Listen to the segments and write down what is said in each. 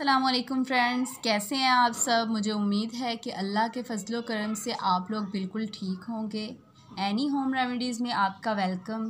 अल्लाम फ्रेंड्स कैसे हैं आप सब मुझे उम्मीद है कि अल्लाह के फजल करम से आप लोग बिल्कुल ठीक होंगे एनी होम रेमेडीज़ में आपका वेलकम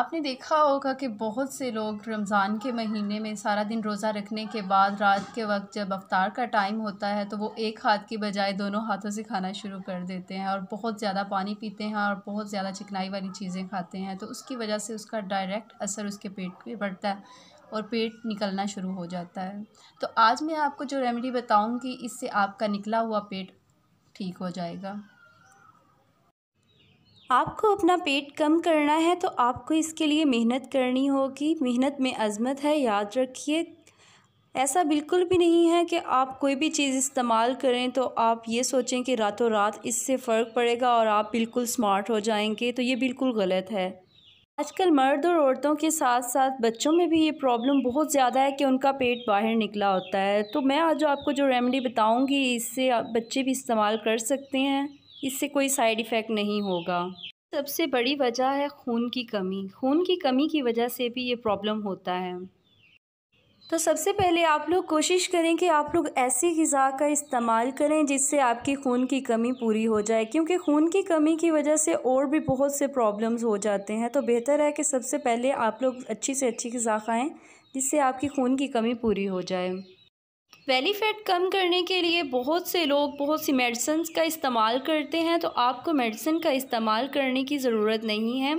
आपने देखा होगा कि बहुत से लोग रमज़ान के महीने में सारा दिन रोज़ा रखने के बाद रात के वक्त जब अवतार का टाइम होता है तो वो एक हाथ की बजाय दोनों हाथों से खाना शुरू कर देते हैं और बहुत ज़्यादा पानी पीते हैं और बहुत ज़्यादा चिकनाई वाली चीज़ें खाते हैं तो उसकी वजह से उसका डायरेक्ट असर उसके पेट पर पे पड़ता है और पेट निकलना शुरू हो जाता है तो आज मैं आपको जो रेमेडी बताऊंगी इससे आपका निकला हुआ पेट ठीक हो जाएगा आपको अपना पेट कम करना है तो आपको इसके लिए मेहनत करनी होगी मेहनत में अजमत है याद रखिए ऐसा बिल्कुल भी नहीं है कि आप कोई भी चीज़ इस्तेमाल करें तो आप ये सोचें कि रातों रात इससे फ़र्क पड़ेगा और आप बिल्कुल स्मार्ट हो जाएंगे तो ये बिल्कुल गलत है आजकल मर्द और औरतों के साथ साथ बच्चों में भी ये प्रॉब्लम बहुत ज़्यादा है कि उनका पेट बाहर निकला होता है तो मैं आज आपको जो रेमेडी बताऊंगी इससे बच्चे भी इस्तेमाल कर सकते हैं इससे कोई साइड इफ़ेक्ट नहीं होगा सबसे बड़ी वजह है खून की कमी खून की कमी की वजह से भी ये प्रॉब्लम होता है तो सबसे पहले आप लोग कोशिश करें कि आप लोग ऐसी गज़ा का इस्तेमाल करें जिससे आपकी खून की कमी पूरी हो जाए क्योंकि खून की कमी की वजह से और भी बहुत से प्रॉब्लम्स हो जाते हैं तो बेहतर है कि सबसे पहले आप लोग अच्छी से अच्छी गज़ा खाएँ जिससे आपकी खून की कमी पूरी हो जाए वैली फैट कम करने के लिए बहुत से लोग बहुत सी मेडिसन्स का इस्तेमाल करते हैं तो आपको मेडिसिन का इस्तेमाल करने की ज़रूरत नहीं है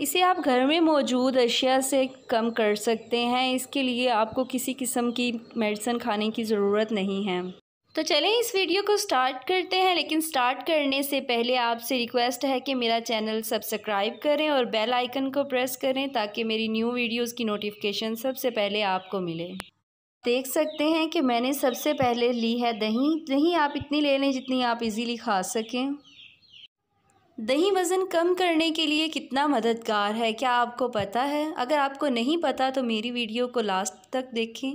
इसे आप घर में मौजूद अशिया से कम कर सकते हैं इसके लिए आपको किसी किस्म की मेडिसन खाने की ज़रूरत नहीं है तो चलें इस वीडियो को स्टार्ट करते हैं लेकिन स्टार्ट करने से पहले आपसे रिक्वेस्ट है कि मेरा चैनल सब्सक्राइब करें और बेल आइकन को प्रेस करें ताकि मेरी न्यू वीडियोस की नोटिफिकेशन सबसे पहले आपको मिले देख सकते हैं कि मैंने सबसे पहले ली है दही दही आप इतनी ले लें जितनी आप इजीली खा सकें दही वज़न कम करने के लिए कितना मददगार है क्या आपको पता है अगर आपको नहीं पता तो मेरी वीडियो को लास्ट तक देखें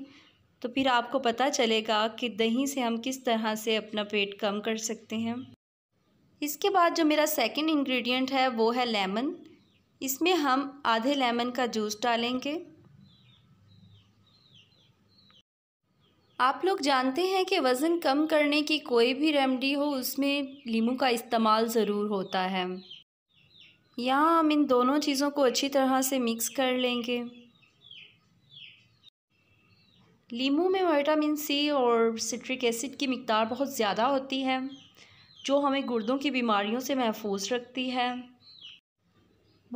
तो फिर आपको पता चलेगा कि दही से हम किस तरह से अपना पेट कम कर सकते हैं इसके बाद जो मेरा सेकंड इंग्रेडिएंट है वो है लेमन इसमें हम आधे लेमन का जूस डालेंगे आप लोग जानते हैं कि वज़न कम करने की कोई भी रेमडी हो उसमें लीमू का इस्तेमाल ज़रूर होता है यहाँ हम इन दोनों चीज़ों को अच्छी तरह से मिक्स कर लेंगे लीमू में विटामिन सी और सिट्रिक एसिड की मकदार बहुत ज़्यादा होती है जो हमें गुर्दों की बीमारियों से महफूज रखती है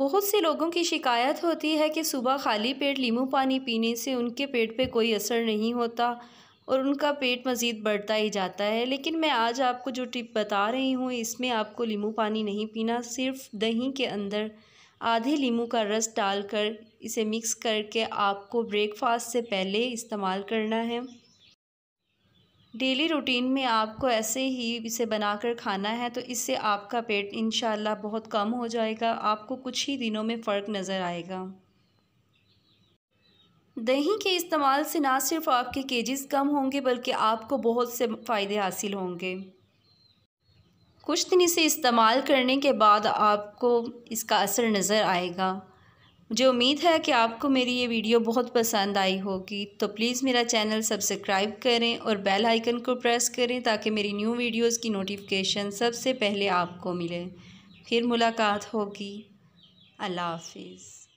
बहुत से लोगों की शिकायत होती है कि सुबह खाली पेट लीमू पानी पीने से उनके पेट पे कोई असर नहीं होता और उनका पेट मज़ीद बढ़ता ही जाता है लेकिन मैं आज आपको जो टिप बता रही हूँ इसमें आपको नींबू पानी नहीं पीना सिर्फ दही के अंदर आधे लीम का रस डालकर इसे मिक्स करके आपको ब्रेकफास्ट से पहले इस्तेमाल करना है डेली रूटीन में आपको ऐसे ही इसे बनाकर खाना है तो इससे आपका पेट इन बहुत कम हो जाएगा आपको कुछ ही दिनों में फ़र्क नज़र आएगा दही के इस्तेमाल से ना सिर्फ आपके केजेस कम होंगे बल्कि आपको बहुत से फ़ायदे हासिल होंगे कुछ दिन इसे इस्तेमाल करने के बाद आपको इसका असर नज़र आएगा मुझे उम्मीद है कि आपको मेरी ये वीडियो बहुत पसंद आई होगी तो प्लीज़ मेरा चैनल सब्सक्राइब करें और बेल आइकन को प्रेस करें ताकि मेरी न्यू वीडियोस की नोटिफिकेशन सबसे पहले आपको मिले फिर मुलाकात होगी अल्लाह हाफिज़